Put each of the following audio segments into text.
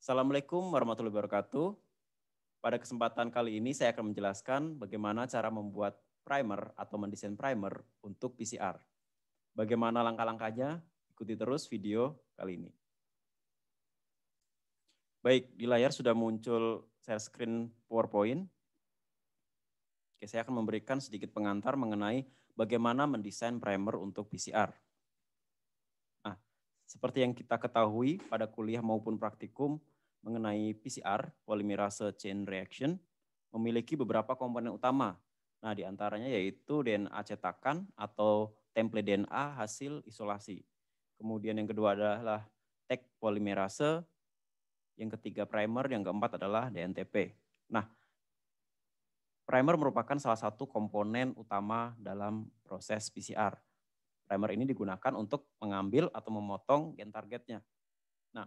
Assalamualaikum warahmatullahi wabarakatuh. Pada kesempatan kali ini saya akan menjelaskan bagaimana cara membuat primer atau mendesain primer untuk PCR. Bagaimana langkah-langkahnya? Ikuti terus video kali ini. Baik, di layar sudah muncul share screen PowerPoint. Oke, saya akan memberikan sedikit pengantar mengenai bagaimana mendesain primer untuk PCR. Seperti yang kita ketahui pada kuliah maupun praktikum mengenai PCR, (Polymerase chain reaction, memiliki beberapa komponen utama. Nah, di antaranya yaitu DNA cetakan atau template DNA hasil isolasi. Kemudian yang kedua adalah tag polimerase, yang ketiga primer, yang keempat adalah DNTP. Nah, primer merupakan salah satu komponen utama dalam proses PCR. Primer ini digunakan untuk mengambil atau memotong gen targetnya. Nah,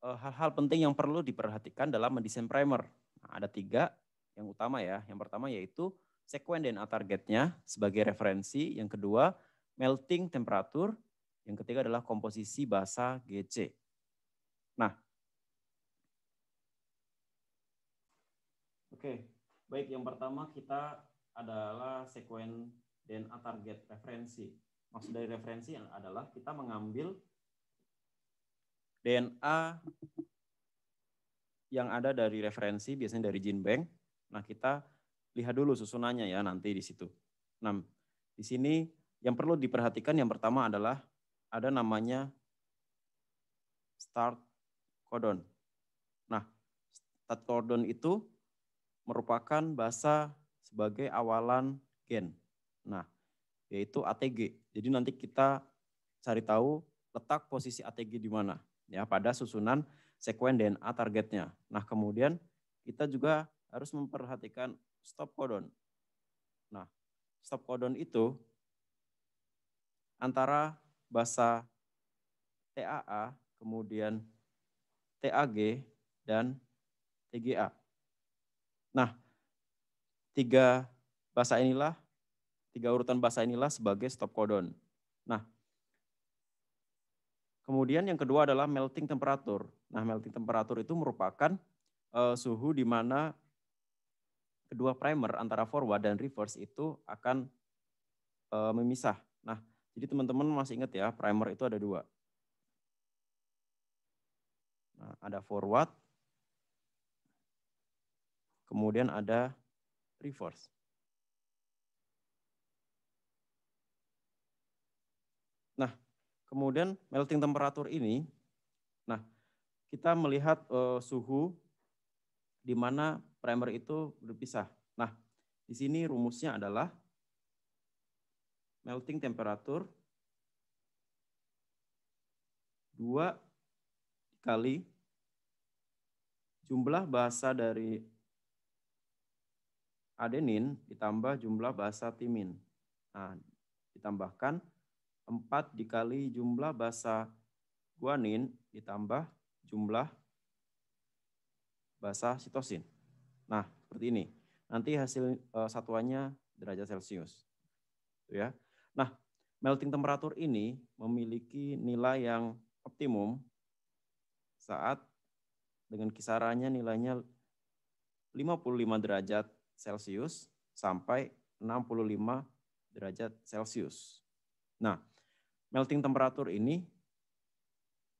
eh, hal-hal penting yang perlu diperhatikan dalam mendesain primer. Nah, ada tiga yang utama ya. Yang pertama yaitu sekuen DNA targetnya sebagai referensi. Yang kedua, melting temperatur. Yang ketiga adalah komposisi basa GC. Nah, oke, okay. baik. Yang pertama kita adalah sekuen DNA target referensi. Maksud dari referensi adalah kita mengambil DNA yang ada dari referensi biasanya dari gene bank. Nah, kita lihat dulu susunannya ya nanti di situ. Nah, di sini yang perlu diperhatikan yang pertama adalah ada namanya start codon. Nah, start codon itu merupakan bahasa sebagai awalan gen. Nah, yaitu ATG. Jadi nanti kita cari tahu letak posisi ATG di mana ya pada susunan sekuen DNA targetnya. Nah, kemudian kita juga harus memperhatikan stop codon. Nah, stop codon itu antara basa TAA, kemudian TAG, dan TGA. Nah, tiga basa inilah Tiga urutan bahasa inilah sebagai stop codon. Nah, kemudian yang kedua adalah melting temperature. Nah, melting temperature itu merupakan uh, suhu di mana kedua primer antara forward dan reverse itu akan uh, memisah. Nah, jadi teman-teman masih ingat ya, primer itu ada dua. Nah, ada forward, kemudian ada reverse. Kemudian melting temperatur ini, nah kita melihat uh, suhu di mana primer itu berpisah. Nah, di sini rumusnya adalah melting temperature dua kali jumlah bahasa dari adenin ditambah jumlah bahasa timin. Nah, ditambahkan 4 dikali jumlah basa guanin ditambah jumlah basa sitosin. Nah, seperti ini. Nanti hasil uh, satuannya derajat Celcius. Gitu ya. Nah, melting temperatur ini memiliki nilai yang optimum saat dengan kisarannya nilainya 55 derajat Celcius sampai 65 derajat Celcius. Nah, melting temperature ini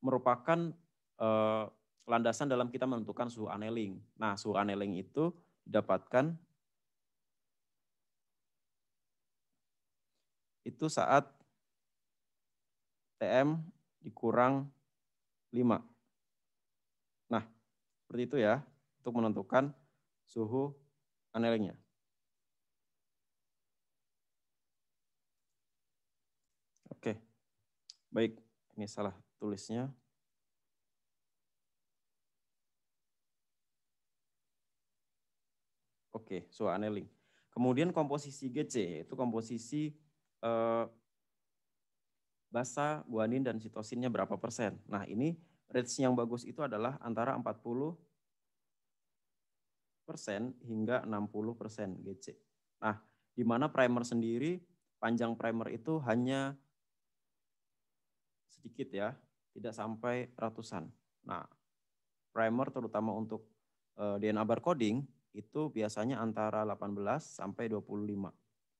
merupakan uh, landasan dalam kita menentukan suhu annealing. Nah, suhu annealing itu didapatkan itu saat TM dikurang 5. Nah, seperti itu ya untuk menentukan suhu anelingnya. Baik, ini salah tulisnya. Oke, okay, so aneling. Kemudian komposisi GC, itu komposisi eh, basa, guanin, dan sitosinnya berapa persen. Nah ini range yang bagus itu adalah antara 40 persen hingga 60 persen GC. Nah, di mana primer sendiri, panjang primer itu hanya sedikit ya, tidak sampai ratusan. Nah, primer terutama untuk eh, DNA barcoding itu biasanya antara 18 sampai 25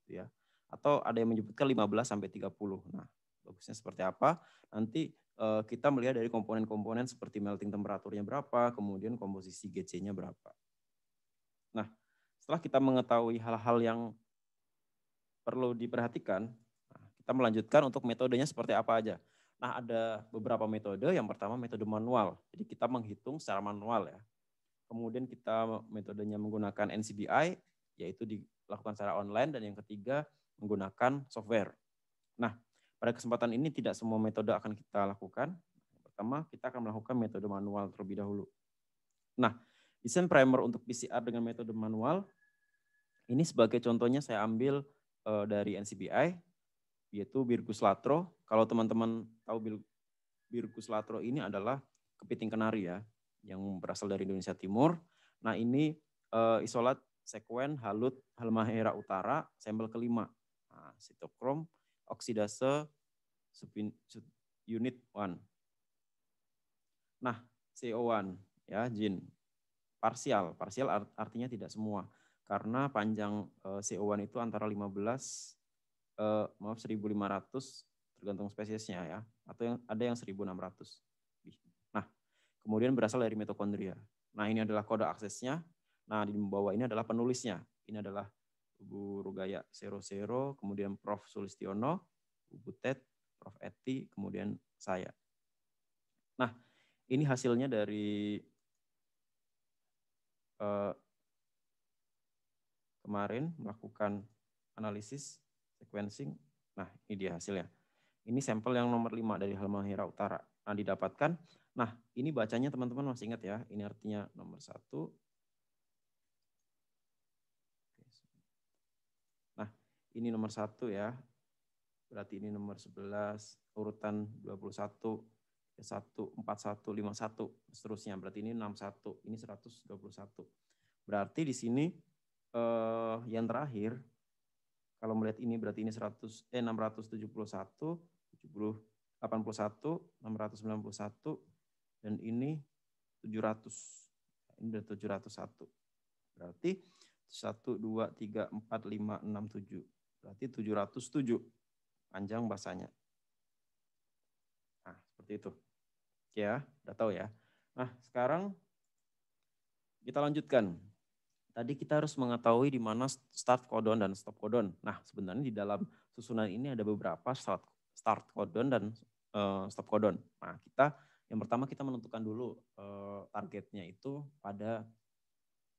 gitu ya. Atau ada yang menyebutkan 15 sampai 30. Nah, bagusnya seperti apa? Nanti eh, kita melihat dari komponen-komponen seperti melting temperaturnya berapa, kemudian komposisi GC-nya berapa. Nah, setelah kita mengetahui hal-hal yang perlu diperhatikan, nah, kita melanjutkan untuk metodenya seperti apa aja. Nah, ada beberapa metode. Yang pertama metode manual. Jadi kita menghitung secara manual ya. Kemudian kita metodenya menggunakan NCBI, yaitu dilakukan secara online. Dan yang ketiga menggunakan software. Nah, pada kesempatan ini tidak semua metode akan kita lakukan. Yang pertama, kita akan melakukan metode manual terlebih dahulu. Nah, desain primer untuk PCR dengan metode manual, ini sebagai contohnya saya ambil eh, dari NCBI yaitu Birkus latro. Kalau teman-teman tahu Birkus latro ini adalah kepiting kenari ya, yang berasal dari Indonesia Timur. Nah ini uh, isolat sekuen halut halmahera utara sampel kelima. Nah, sitokrom oksidase subin, sub, unit 1. Nah, CO1 ya, jin. Parsial, parsial art, artinya tidak semua. Karena panjang uh, eh, CO1 itu antara 15 eh, maaf 1.500 tergantung spesiesnya ya, atau yang ada yang 1.600. Nah, kemudian berasal dari mitokondria. Nah, ini adalah kode aksesnya. Nah, di bawah ini adalah penulisnya. Ini adalah Bu Rugaya Sero Sero, kemudian Prof. Sulistiono, Bu Ted Prof. Eti, kemudian saya. Nah, ini hasilnya dari eh, kemarin melakukan analisis sequencing. Nah, ini dia hasilnya. Ini sampel yang nomor 5 dari Halmahera Utara. Nah, didapatkan. Nah, ini bacanya teman-teman masih ingat ya. Ini artinya nomor 1. Nah, ini nomor 1 ya. Berarti ini nomor 11, urutan 21, 1, 5, 1, seterusnya. Berarti ini 61, ini 121. Berarti di sini eh, yang terakhir kalau melihat ini berarti ini 100 eh 671 70 81 691 dan ini 700. Ini berarti 701. Berarti 1 2 3 4 5 6 7. Berarti 707. Panjang bahasanya. Nah, seperti itu. Oke ya, udah tahu ya. Nah, sekarang kita lanjutkan tadi kita harus mengetahui di mana start codon dan stop codon. Nah, sebenarnya di dalam susunan ini ada beberapa start, start codon dan uh, stop codon. Nah, kita yang pertama kita menentukan dulu uh, targetnya itu pada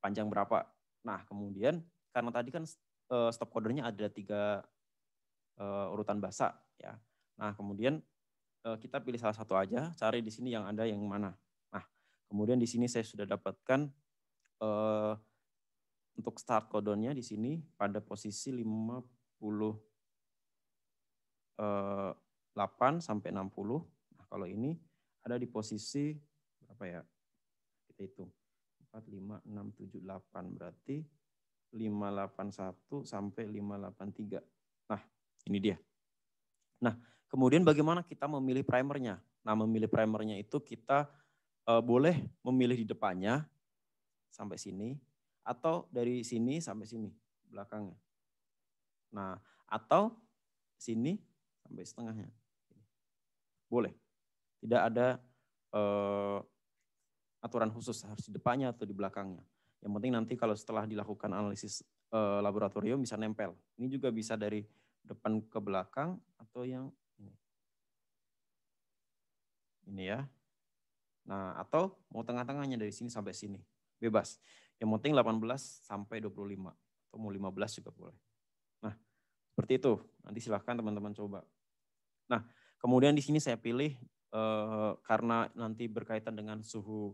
panjang berapa. Nah, kemudian karena tadi kan uh, stop codonnya ada tiga uh, urutan bahasa, ya. Nah, kemudian uh, kita pilih salah satu aja, cari di sini yang ada yang mana. Nah, kemudian di sini saya sudah dapatkan uh, untuk start kodonnya di sini pada posisi 58 eh, sampai 60. Nah, kalau ini ada di posisi berapa ya? Kita hitung. 4 5 6 7 8 berarti 581 sampai 583. Nah, ini dia. Nah, kemudian bagaimana kita memilih primernya? Nah, memilih primernya itu kita eh, boleh memilih di depannya sampai sini atau dari sini sampai sini belakangnya. Nah, atau sini sampai setengahnya. Boleh. Tidak ada uh, aturan khusus harus di depannya atau di belakangnya. Yang penting nanti kalau setelah dilakukan analisis uh, laboratorium bisa nempel. Ini juga bisa dari depan ke belakang atau yang ini. Ini ya. Nah, atau mau tengah-tengahnya dari sini sampai sini. Bebas. Yang penting 18 sampai 25 atau mau 15 juga boleh. Nah, seperti itu. Nanti silahkan teman-teman coba. Nah, kemudian di sini saya pilih eh, karena nanti berkaitan dengan suhu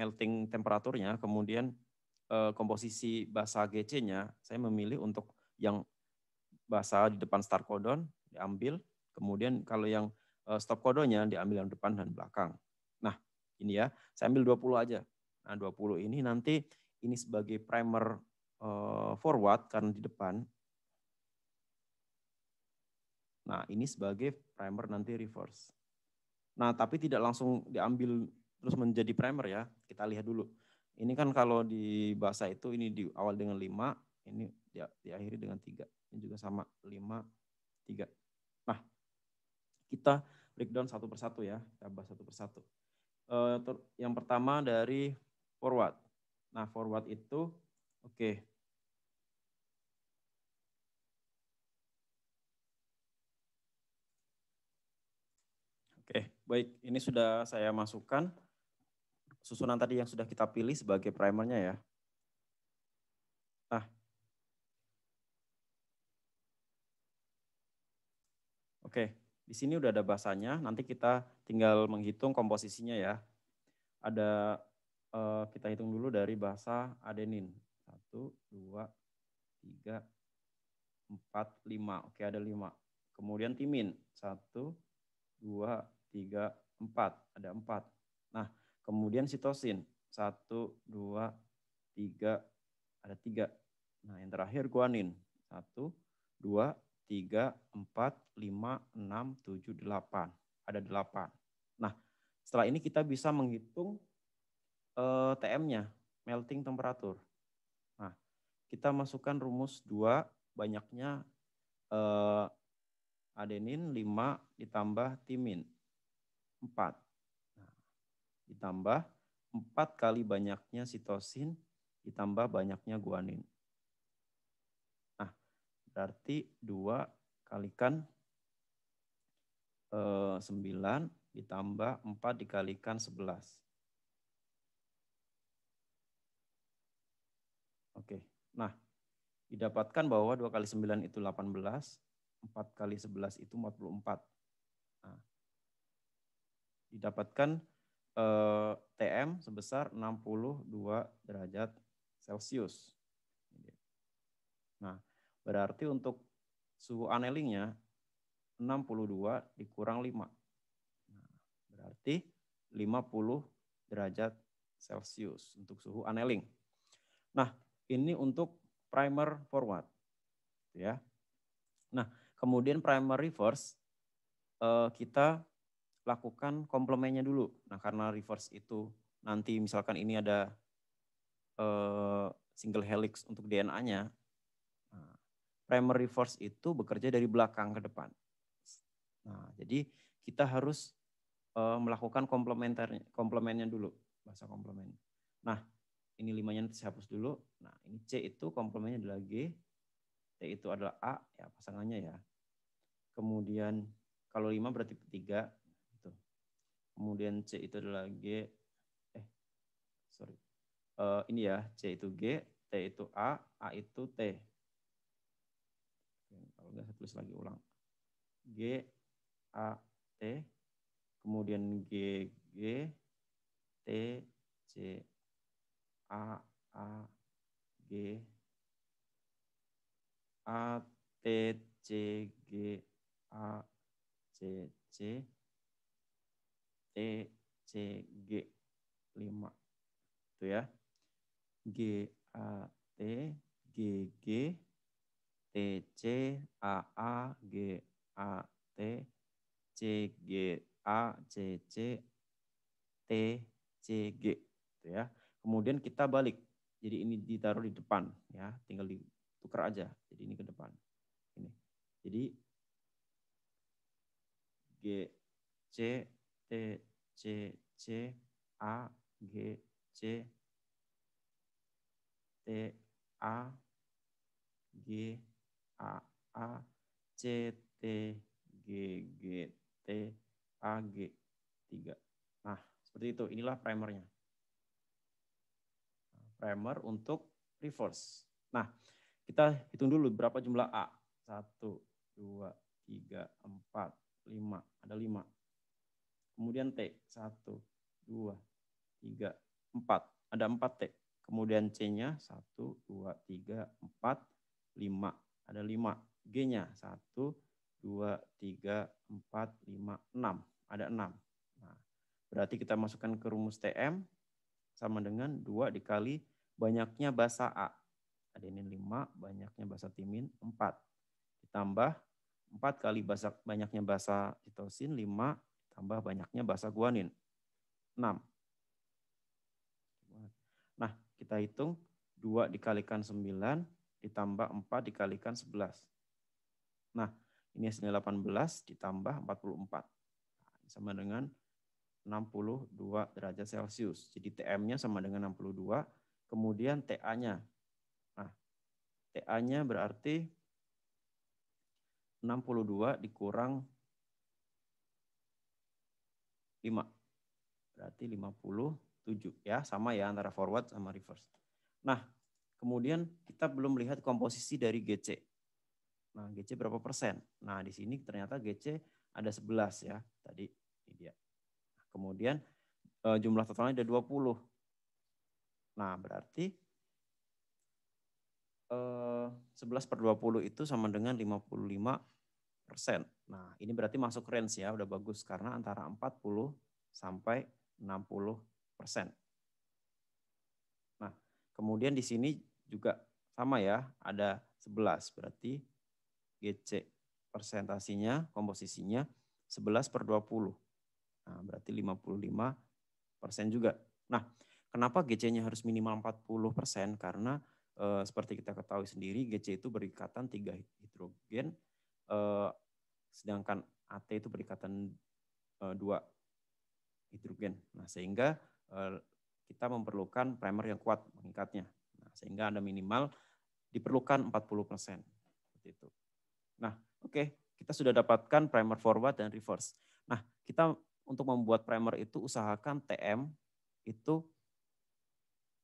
melting temperaturnya, kemudian eh, komposisi basa GC-nya saya memilih untuk yang basa di depan start codon diambil, kemudian kalau yang eh, stop kodonnya diambil yang depan dan belakang. Nah, ini ya, saya ambil 20 aja. Nah, 20 ini nanti ini sebagai primer eh, forward karena di depan. Nah, ini sebagai primer nanti reverse. Nah, tapi tidak langsung diambil terus menjadi primer ya. Kita lihat dulu. Ini kan kalau di bahasa itu ini di awal dengan 5, ini di, diakhiri dengan 3. Ini juga sama 5 3. Nah, kita breakdown satu persatu ya, kita bahas satu persatu. Eh, yang pertama dari forward. Nah, forward itu oke. Okay. Oke, baik. Ini sudah saya masukkan susunan tadi yang sudah kita pilih sebagai primernya ya. Nah. Oke, di sini udah ada bahasanya. Nanti kita tinggal menghitung komposisinya ya. Ada Eh, kita hitung dulu dari bahasa adenin. Satu, dua, tiga, empat, lima. Oke, ada lima. Kemudian timin. Satu, dua, tiga, empat. Ada empat. Nah, kemudian sitosin. Satu, dua, tiga, ada tiga. Nah, yang terakhir guanin. Satu, dua, tiga, empat, lima, enam, tujuh, delapan. Ada delapan. Nah, setelah ini kita bisa menghitung uh, eh, TM-nya, melting temperature. Nah, kita masukkan rumus 2 banyaknya uh, adenin 5 ditambah timin 4. Nah, ditambah 4 kali banyaknya sitosin ditambah banyaknya guanin. Nah, berarti 2 kalikan eh, 9 ditambah 4 dikalikan 11. Nah, didapatkan bahwa 2 kali 9 itu 18, 4 kali 11 itu 44. Nah, didapatkan eh, TM sebesar 62 derajat Celcius. Nah, berarti untuk suhu anelingnya 62 dikurang 5. Nah, berarti 50 derajat Celcius untuk suhu annealing. Nah, ini untuk primer forward. Ya. Nah, kemudian primer reverse eh, kita lakukan komplementnya dulu. Nah, karena reverse itu nanti misalkan ini ada eh, single helix untuk DNA-nya. Nah, primer reverse itu bekerja dari belakang ke depan. Nah, jadi kita harus eh, melakukan komplementernya komplementnya dulu bahasa komplement. Nah, ini limanya nanti saya hapus dulu. Nah, ini C itu komplementnya adalah G. T itu adalah A, ya pasangannya ya. Kemudian kalau 5 berarti 3. Gitu. Kemudian C itu adalah G. Eh, sorry. Uh, ini ya, C itu G, T itu A, A itu T. Oke, kalau nggak saya tulis lagi ulang. G, A, T. Kemudian G, G, T, C, A A G A T C G A C C T C G 5 itu ya G A T G G T C A A G A T C G A C C T C G itu ya Kemudian kita balik. Jadi ini ditaruh di depan ya, tinggal ditukar aja. Jadi ini ke depan. Ini. Jadi G C T C C A G C T A G A A C T G G T A G tiga. Nah, seperti itu. Inilah primernya primer untuk reverse. Nah, kita hitung dulu berapa jumlah A. satu dua tiga empat lima Ada lima. Kemudian T. satu dua tiga empat Ada empat T. Kemudian C-nya satu dua tiga empat lima Ada lima. G-nya satu dua tiga empat lima enam Ada enam. Nah, berarti kita masukkan ke rumus TM sama dengan 2 dikali banyaknya basa A. Adenin 5, banyaknya basa timin 4. Ditambah 4 kali basa, banyaknya basa sitosin 5, tambah banyaknya basa guanin 6. Nah, kita hitung 2 dikalikan 9 ditambah 4 dikalikan 11. Nah, ini hasilnya 18 ditambah 44. Sama dengan 62 derajat Celcius. Jadi TM-nya sama dengan 62, kemudian TA-nya. Nah, TA-nya berarti 62 dikurang 5. Berarti 57 ya, sama ya antara forward sama reverse. Nah, kemudian kita belum melihat komposisi dari GC. Nah, GC berapa persen? Nah, di sini ternyata GC ada 11 ya. Tadi ini dia. Kemudian e, jumlah totalnya ada 20. Nah, berarti e, eh, 11 per 20 itu sama dengan 55 persen. Nah, ini berarti masuk range ya, udah bagus. Karena antara 40 sampai 60 persen. Nah, kemudian di sini juga sama ya, ada 11. Berarti GC persentasinya, komposisinya 11 per 20. Nah, berarti 55 persen juga. Nah, kenapa GC-nya harus minimal 40 persen? Karena e, seperti kita ketahui sendiri, GC itu berikatan tiga hidrogen, e, sedangkan AT itu berikatan dua eh, dua hidrogen. Nah, sehingga e, kita memerlukan primer yang kuat mengikatnya. Nah, sehingga ada minimal diperlukan 40 persen. itu. Nah, oke, okay. kita sudah dapatkan primer forward dan reverse. Nah, kita untuk membuat primer itu usahakan TM itu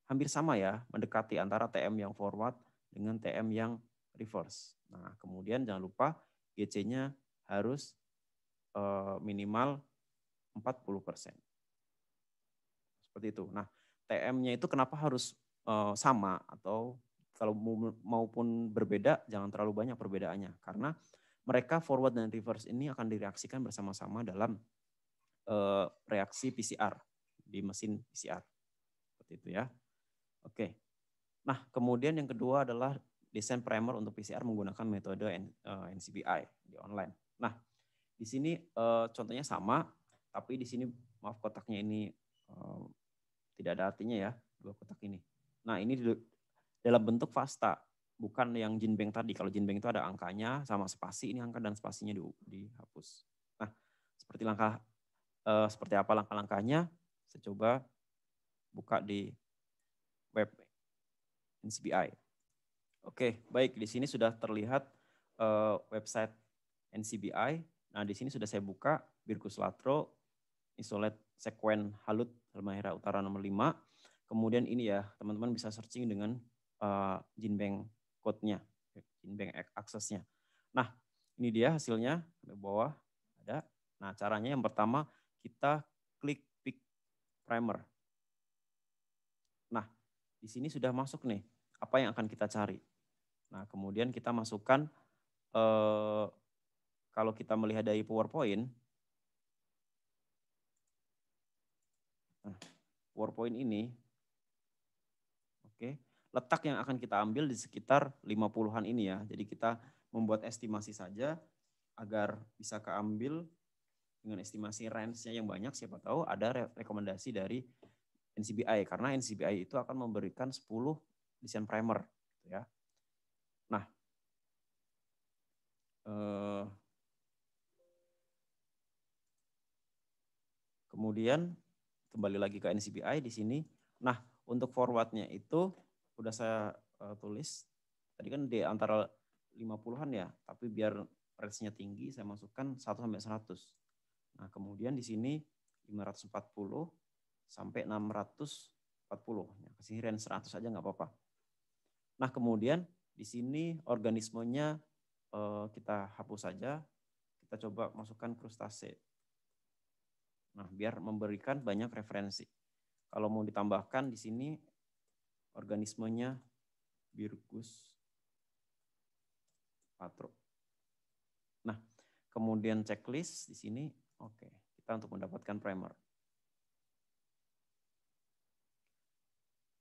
hampir sama ya, mendekati antara TM yang forward dengan TM yang reverse. Nah, kemudian jangan lupa GC-nya harus eh, minimal 40%. Seperti itu. Nah, TM-nya itu kenapa harus eh, sama atau kalau maupun berbeda jangan terlalu banyak perbedaannya karena mereka forward dan reverse ini akan direaksikan bersama-sama dalam Eh, reaksi PCR di mesin PCR. Seperti itu ya. Oke. Nah, kemudian yang kedua adalah desain primer untuk PCR menggunakan metode NCBI eh, di online. Nah, di sini eh, contohnya sama, tapi di sini maaf kotaknya ini tidak ada artinya ya, dua kotak ini. Nah, ini dalam bentuk fasta, bukan yang jinbeng tadi. Kalau jinbeng itu ada angkanya sama spasi, ini angka dan spasinya di, dihapus. Nah, seperti langkah uh, seperti apa langkah-langkahnya, saya coba buka di web NCBI. Oke, baik. Di sini sudah terlihat uh, website NCBI. Nah, di sini sudah saya buka Birkus Latro, isolat sequen halut Halmahera Utara nomor 5. Kemudian ini ya, teman-teman bisa searching dengan uh, eh, Jinbank code-nya, access aksesnya. Nah, ini dia hasilnya, di bawah ada. Nah, caranya yang pertama kita klik pick primer. Nah, di sini sudah masuk nih apa yang akan kita cari. Nah, kemudian kita masukkan eh, kalau kita melihat dari PowerPoint, nah, PowerPoint ini, oke, okay, letak yang akan kita ambil di sekitar 50-an ini ya. Jadi kita membuat estimasi saja agar bisa keambil dengan estimasi range-nya yang banyak, siapa tahu ada re rekomendasi dari NCBI karena NCBI itu akan memberikan 10 desain primer gitu ya. Nah, eh, kemudian kembali lagi ke NCBI di sini. Nah, untuk forwardnya itu udah saya eh, tulis tadi kan di antara 50-an ya, tapi biar range-nya tinggi saya masukkan 1 sampai 100. Nah, kemudian di sini 540 sampai 640. Ya, kasih range 100 aja nggak apa-apa. Nah, kemudian di sini organismenya eh, kita hapus saja. Kita coba masukkan krustase. Nah, biar memberikan banyak referensi. Kalau mau ditambahkan di sini organismenya Birgus patro. Nah, kemudian checklist di sini Oke, kita untuk mendapatkan primer.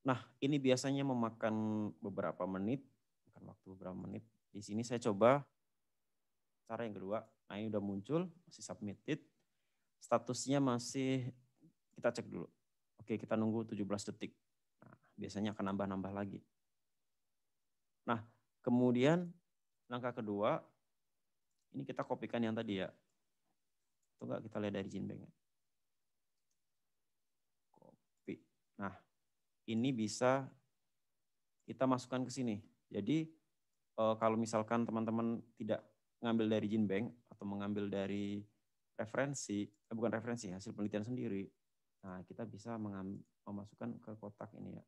Nah, ini biasanya memakan beberapa menit, bukan waktu beberapa menit. Di sini saya coba cara yang kedua. Nah, ini udah muncul, masih submitted. Statusnya masih kita cek dulu. Oke, kita nunggu 17 detik. Nah, biasanya akan nambah-nambah lagi. Nah, kemudian langkah kedua ini kita kopikan yang tadi ya. Coba kita lihat dari Jin Copy. Nah, ini bisa kita masukkan ke sini. Jadi eh, kalau misalkan teman-teman tidak mengambil dari Jin Bank atau mengambil dari referensi, eh, bukan referensi, ya, hasil penelitian sendiri. Nah, kita bisa memasukkan ke kotak ini ya.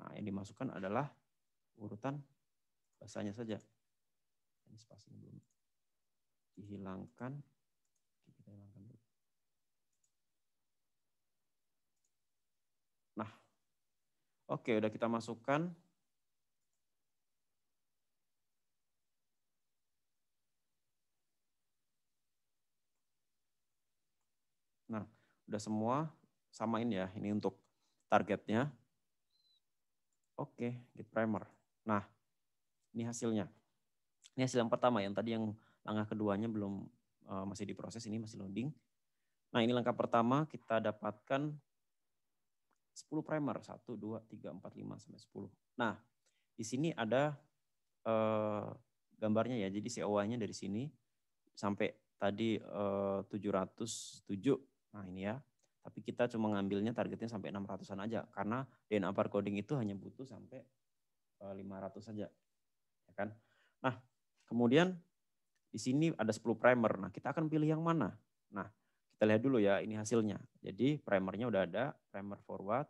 Nah, yang dimasukkan adalah urutan bahasanya saja. Ini spasinya belum dihilangkan. Nah, oke udah kita masukkan. Nah, udah semua samain ya. Ini untuk targetnya. Oke, git primer. Nah, ini hasilnya. Ini hasil yang pertama yang tadi yang langkah keduanya belum Eh, masih diproses ini masih loading. Nah, ini langkah pertama kita dapatkan 10 primer 1 2 3 4 5 sampai 10. Nah, di sini ada eh, gambarnya ya. Jadi COA-nya dari sini sampai tadi eh, 707. Nah, ini ya. Tapi kita cuma ngambilnya targetnya sampai 600-an aja karena DNA barcoding itu hanya butuh sampai eh, 500 saja. Ya kan? Nah, kemudian di sini ada 10 primer. Nah, kita akan pilih yang mana? Nah, kita lihat dulu ya ini hasilnya. Jadi primernya udah ada, primer forward,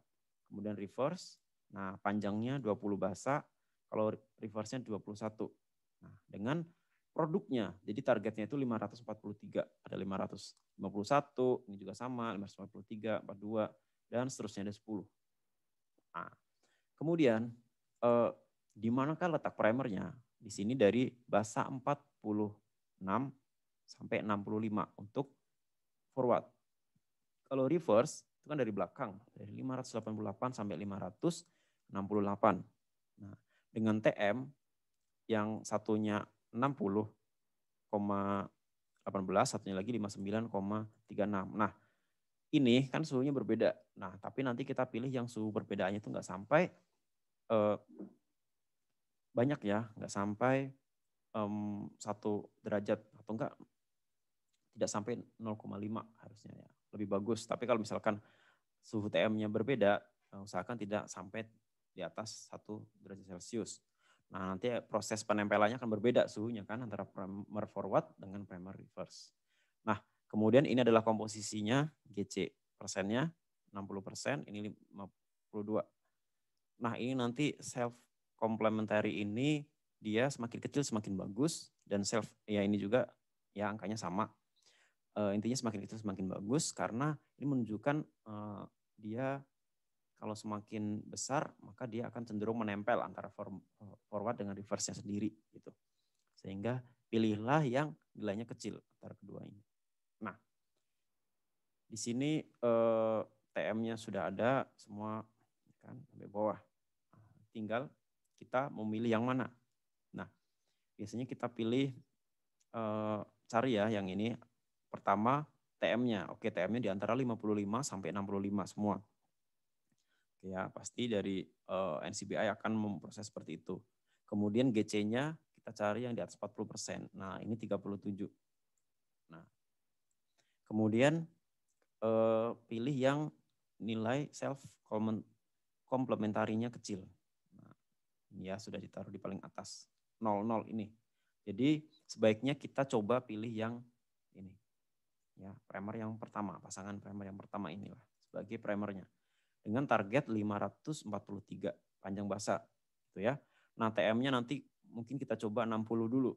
kemudian reverse. Nah, panjangnya 20 bahasa, kalau reverse-nya 21. Nah, dengan produknya. Jadi targetnya itu 543, ada 551, ini juga sama, empat 42, dan seterusnya ada 10. Nah, kemudian eh, di manakah letak primernya? Di sini dari bahasa 40 6 sampai 65 untuk forward. Kalau reverse itu kan dari belakang, dari 588 sampai 568. Nah, dengan TM yang satunya 60,18, satunya lagi 59,36. Nah, ini kan suhunya berbeda. Nah, tapi nanti kita pilih yang suhu perbedaannya itu nggak sampai eh, banyak ya, nggak sampai um, satu derajat atau enggak tidak sampai 0,5 harusnya ya lebih bagus. Tapi kalau misalkan suhu TM-nya berbeda, eh, usahakan tidak sampai di atas satu derajat Celcius. Nah, nanti proses penempelannya akan berbeda suhunya kan antara primer forward dengan primer reverse. Nah, kemudian ini adalah komposisinya GC persennya 60 persen, ini 52. Nah, ini nanti self complementary ini dia semakin kecil semakin bagus dan self ya ini juga ya angkanya sama uh, intinya semakin kecil semakin bagus karena ini menunjukkan uh, dia kalau semakin besar maka dia akan cenderung menempel antara eh, forward dengan reverse-nya sendiri gitu. Sehingga pilihlah yang nilainya kecil antara kedua ini. Nah, di sini uh, TM-nya sudah ada semua kan sampai bawah. Tinggal kita memilih yang mana biasanya kita pilih eh, cari ya yang ini pertama TM-nya. Oke, TM-nya di antara 55 sampai 65 semua. Oke ya, pasti dari eh, NCBI akan memproses seperti itu. Kemudian GC-nya kita cari yang di atas 40%. Nah, ini 37. Nah, kemudian eh, pilih yang nilai self complementarinya kecil. Nah, ya sudah ditaruh di paling atas ini. Jadi sebaiknya kita coba pilih yang ini. Ya, primer yang pertama, pasangan primer yang pertama inilah sebagai primernya. Dengan target 543 panjang basa gitu ya. Nah, TM-nya nanti mungkin kita coba 60 dulu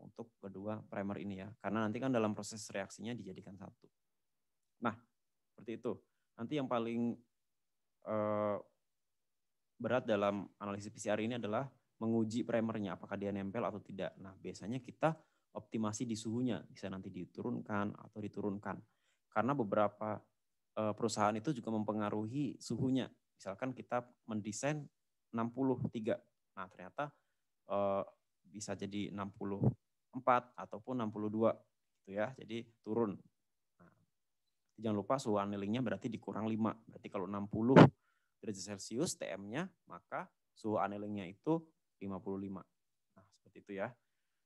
untuk kedua primer ini ya. Karena nanti kan dalam proses reaksinya dijadikan satu. Nah, seperti itu. Nanti yang paling eh, berat dalam analisis PCR ini adalah menguji primernya apakah dia nempel atau tidak. Nah, biasanya kita optimasi di suhunya, bisa nanti diturunkan atau diturunkan. Karena beberapa eh, perusahaan itu juga mempengaruhi suhunya. Misalkan kita mendesain 63. Nah, ternyata eh, bisa jadi 64 ataupun 62 gitu ya. Jadi turun. Nah, jangan lupa suhu annealingnya berarti dikurang 5. Berarti kalau 60 derajat Celcius TM-nya, maka suhu annealingnya itu Nah, seperti itu ya.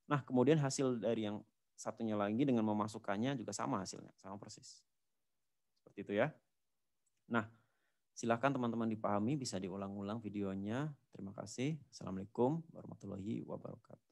Nah, kemudian hasil dari yang satunya lagi dengan memasukkannya juga sama hasilnya, sama persis. Seperti itu ya. Nah, silakan teman-teman dipahami, bisa diulang-ulang videonya. Terima kasih. Assalamualaikum warahmatullahi wabarakatuh.